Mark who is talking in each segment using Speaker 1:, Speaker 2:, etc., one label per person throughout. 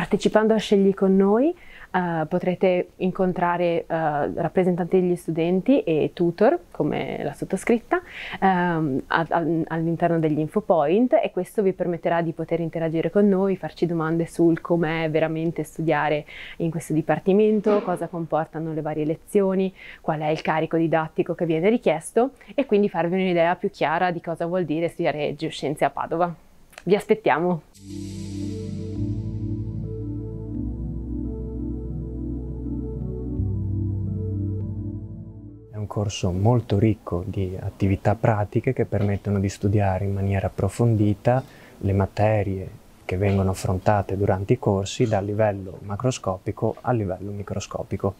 Speaker 1: Partecipando a Scegli con noi uh, potrete incontrare uh, rappresentanti degli studenti e tutor, come la sottoscritta, um, all'interno degli infopoint e questo vi permetterà di poter interagire con noi, farci domande sul com'è veramente studiare in questo dipartimento, cosa comportano le varie lezioni, qual è il carico didattico che viene richiesto e quindi farvi un'idea più chiara di cosa vuol dire studiare geoscienze a Padova. Vi aspettiamo!
Speaker 2: un corso molto ricco di attività pratiche che permettono di studiare in maniera approfondita le materie che vengono affrontate durante i corsi dal livello macroscopico al livello microscopico.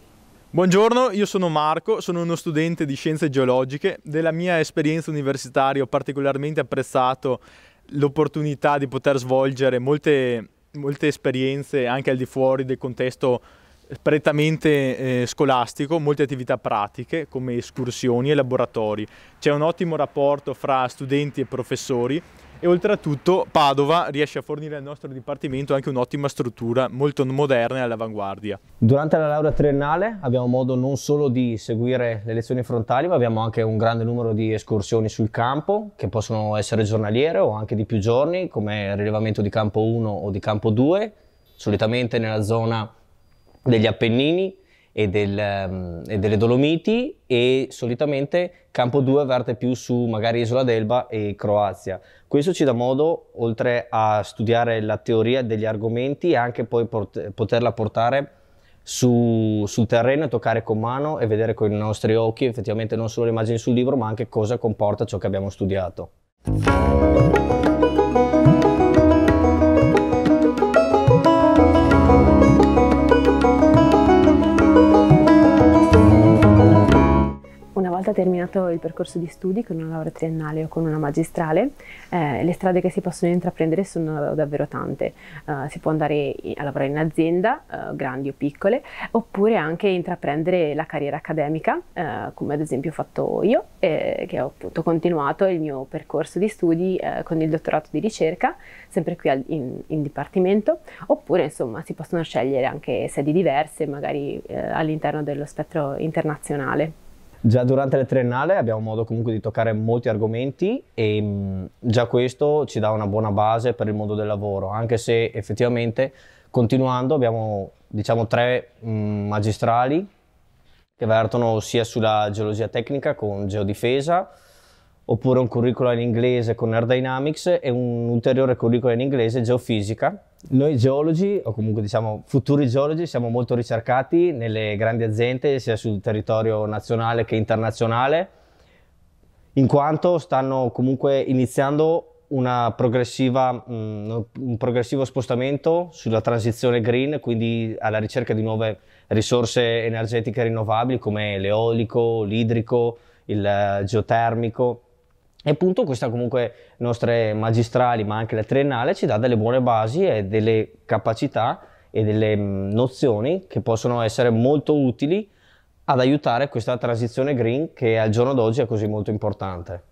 Speaker 3: Buongiorno, io sono Marco, sono uno studente di scienze geologiche. Della mia esperienza universitaria ho particolarmente apprezzato l'opportunità di poter svolgere molte, molte esperienze anche al di fuori del contesto prettamente eh, scolastico, molte attività pratiche come escursioni e laboratori. C'è un ottimo rapporto fra studenti e professori e oltretutto Padova riesce a fornire al nostro dipartimento anche un'ottima struttura molto moderna e all'avanguardia.
Speaker 2: Durante la laurea triennale abbiamo modo non solo di seguire le lezioni frontali, ma abbiamo anche un grande numero di escursioni sul campo che possono essere giornaliere o anche di più giorni, come rilevamento di campo 1 o di campo 2, solitamente nella zona degli Appennini e, del, um, e, delle Dolomiti e solitamente campo 2 verte più su magari Isola d'Elba e Croazia. Questo ci dà modo, oltre a studiare la teoria degli argomenti, anche poi port- poterla portare su, sul terreno e toccare con mano e vedere con i nostri occhi effettivamente non solo le immagini sul libro ma anche cosa comporta ciò che abbiamo studiato.
Speaker 1: terminato il percorso di studi con una laurea triennale o con una magistrale, eh, le strade che si possono intraprendere sono davvero tante. Uh, si può andare a lavorare in azienda, uh, grandi o piccole, oppure anche intraprendere la carriera accademica, uh, come ad esempio ho fatto io, eh, che ho appunto continuato il mio percorso di studi eh, con il dottorato di ricerca, sempre qui al, in, in, dipartimento, oppure insomma si possono scegliere anche sedi diverse, magari all'interno dello spettro internazionale.
Speaker 2: Già durante la triennale abbiamo modo comunque di toccare molti argomenti e mm, già questo ci dà una buona base per il mondo del lavoro, anche se effettivamente continuando abbiamo diciamo tre mh, mm, magistrali che vertono sia sulla geologia tecnica con geodifesa, oppure un curriculum in inglese con Air Dynamics e un ulteriore curriculum in inglese geofisica noi geologi, o comunque diciamo futuri geologi, siamo molto ricercati nelle grandi aziende, sia sul territorio nazionale che internazionale, in quanto stanno comunque iniziando mm, un progressivo spostamento sulla transizione green, quindi alla ricerca di nuove risorse energetiche rinnovabili come l'eolico, l'idrico, il eh, geotermico e appunto questa comunque nostre magistrali, ma anche la triennale, ci dà delle buone basi e delle capacità e delle mm, nozioni che possono essere molto utili ad aiutare questa transizione green che al giorno d'oggi è così molto importante.